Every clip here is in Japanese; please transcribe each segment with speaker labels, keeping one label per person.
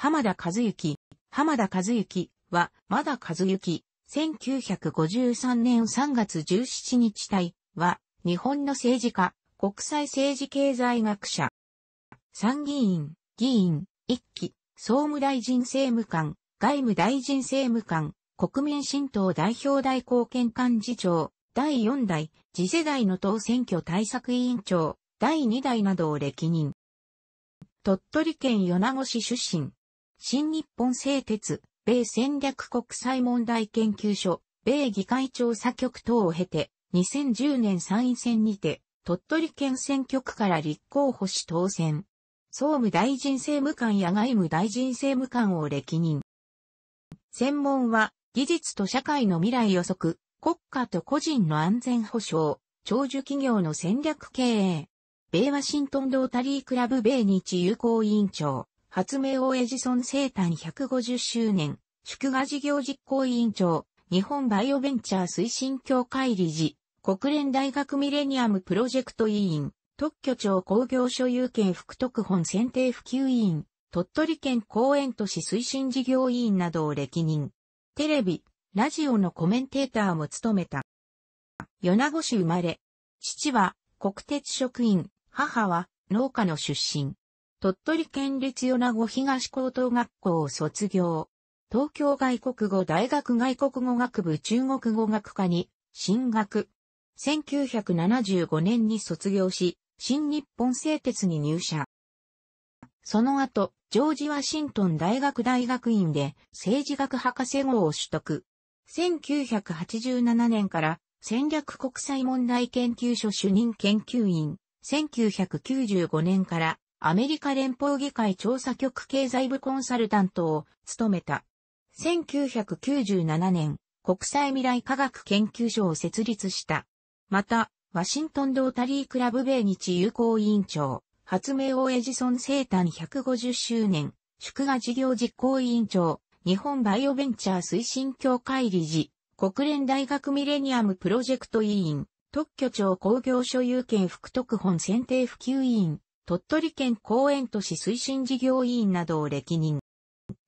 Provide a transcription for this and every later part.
Speaker 1: 浜田和幸、浜田和幸は、まだ和幸、1953年3月17日体は、日本の政治家、国際政治経済学者、参議院、議員、一期、総務大臣政務官、外務大臣政務官、国民新党代表代行権幹事長、第4代、次世代の党選挙対策委員長、第2代などを歴任。鳥取県米子市出身、新日本製鉄、米戦略国際問題研究所、米議会調査局等を経て、2010年参院選にて、鳥取県選挙区から立候補し当選。総務大臣政務官や外務大臣政務官を歴任。専門は、技術と社会の未来予測、国家と個人の安全保障、長寿企業の戦略経営。米ワシントンドータリークラブ米日友好委員長。発明王エジソン生誕150周年、祝賀事業実行委員長、日本バイオベンチャー推進協会理事、国連大学ミレニアムプロジェクト委員、特許庁工業所有権副特本選定普及委員、鳥取県公園都市推進事業委員などを歴任。テレビ、ラジオのコメンテーターも務めた。米子市生まれ。父は国鉄職員、母は農家の出身。鳥取県立米子東高等学校を卒業。東京外国語大学外国語学部中国語学科に進学。1975年に卒業し、新日本製鉄に入社。その後、ジョージ・ワシントン大学大学院で政治学博士号を取得。1987年から戦略国際問題研究所主任研究員。1995年からアメリカ連邦議会調査局経済部コンサルタントを務めた。1997年、国際未来科学研究所を設立した。また、ワシントンロータリークラブ米日友好委員長、発明王エジソン生誕150周年、祝賀事業実行委員長、日本バイオベンチャー推進協会理事、国連大学ミレニアムプロジェクト委員、特許庁工業所有権副特本選定普及委員、鳥取県公園都市推進事業委員などを歴任。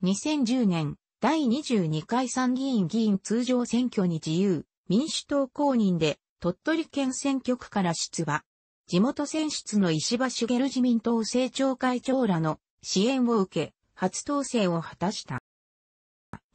Speaker 1: 2010年、第22回参議院議員通常選挙に自由、民主党公認で、鳥取県選挙区から出馬。地元選出の石破茂自民党政調会長らの支援を受け、初当選を果たした。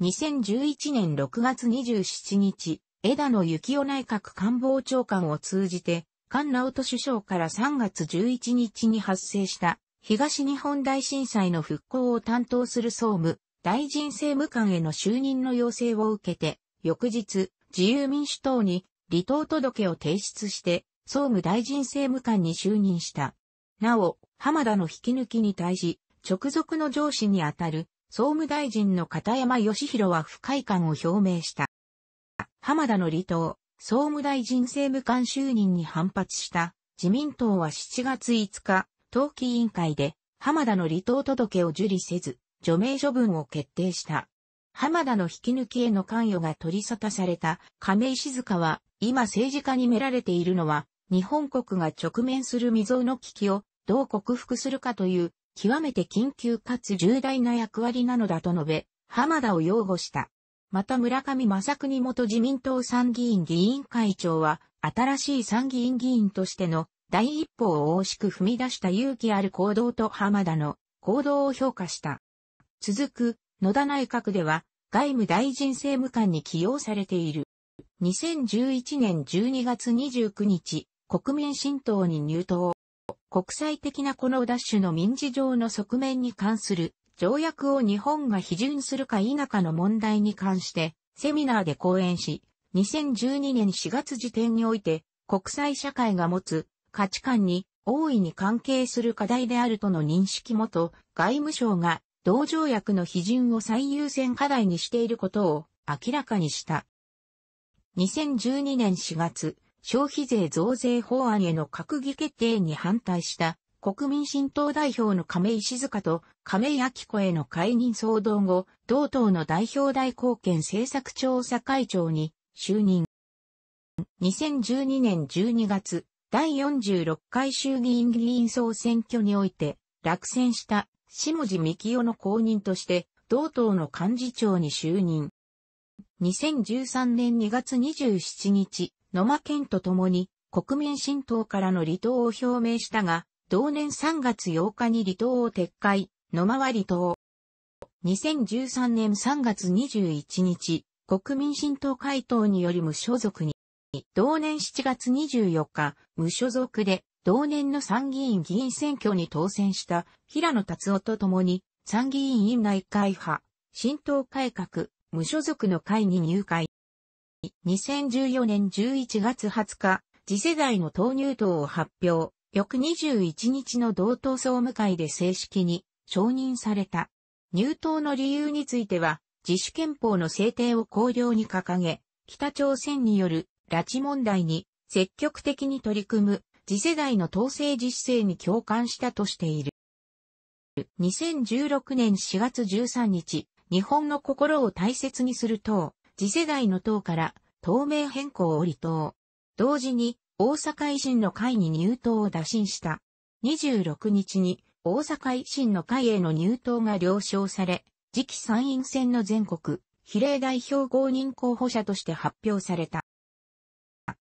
Speaker 1: 2011年6月27日、枝野幸男内閣官房長官を通じて、菅直人首相から3月11日に発生した東日本大震災の復興を担当する総務大臣政務官への就任の要請を受けて、翌日、自由民主党に離党届を提出して、総務大臣政務官に就任した。なお、浜田の引き抜きに対し、直属の上司にあたる総務大臣の片山義弘は不快感を表明した。浜田の離党、総務大臣政務官就任に反発した自民党は7月5日、党紀委員会で浜田の離党届を受理せず、除名処分を決定した。浜田の引き抜きへの関与が取り沙汰された亀井静香は、今政治家に見られているのは、日本国が直面する未曾有の危機をどう克服するかという、極めて緊急かつ重大な役割なのだと述べ、浜田を擁護した。また村上正国元自民党参議院議員会長は、新しい参議院議員としての第一歩を惜しく踏み出した勇気ある行動と浜田の行動を評価した。続く、野田内閣では、外務大臣政務官に起用されている。2011年12月29日、国民新党に入党。国際的なこのダッシュの民事上の側面に関する条約を日本が批准するか否かの問題に関して、セミナーで講演し、2012年4月時点において、国際社会が持つ価値観に大いに関係する課題であるとの認識もと、外務省が同条約の批准を最優先課題にしていることを明らかにした。2012年4月、消費税増税法案への閣議決定に反対した国民新党代表の亀井静香と亀井明子への解任騒動後、同党の代表代行権政策調査会長に就任。2012年12月、第46回衆議院議員総選挙において、落選した下地幹夫の後任として、同党の幹事長に就任。2013年2月27日、野間県と共に国民新党からの離党を表明したが、同年3月8日に離島を撤回、野回り島。2013年3月21日、国民新党会党により無所属に、同年7月24日、無所属で、同年の参議院議員選挙に当選した平野達夫と共に、参議院院内会派、新党改革、無所属の会に入会。2014年11月20日、次世代の投入党を発表。翌21日の同等総務会で正式に承認された。入党の理由については、自主憲法の制定を綱領に掲げ、北朝鮮による拉致問題に積極的に取り組む次世代の統制自主性に共感したとしている。2016年4月13日、日本の心を大切にする党、次世代の党から党名変更を離党。同時に大阪維新の会に入党を打診した。26日に大阪維新の会への入党が了承され、次期参院選の全国、比例代表公認候補者として発表された。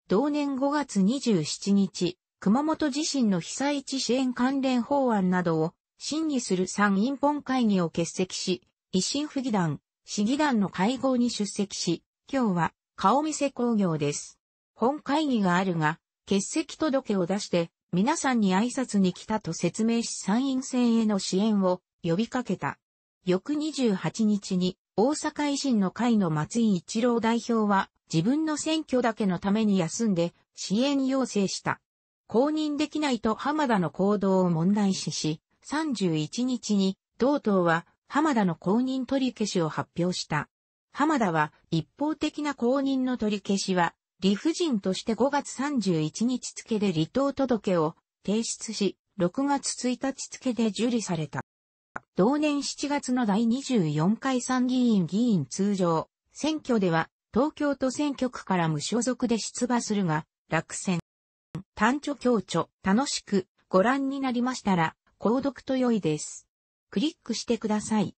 Speaker 1: 同年5月27日、熊本地震の被災地支援関連法案などを審議する参院本会議を欠席し、維新府議団、市議団の会合に出席し、今日は顔見せ工業です。本会議があるが、欠席届を出して、皆さんに挨拶に来たと説明し参院選への支援を呼びかけた。翌28日に大阪維新の会の松井一郎代表は自分の選挙だけのために休んで支援要請した。公認できないと浜田の行動を問題視し、31日に同党は浜田の公認取り消しを発表した。浜田は一方的な公認の取り消しは理不尽として5月31日付で離党届を提出し、6月1日付で受理された。同年7月の第24回参議院議員通常選挙では東京都選挙区から無所属で出馬するが落選。単著強著楽しくご覧になりましたら購読と良いです。クリックしてください。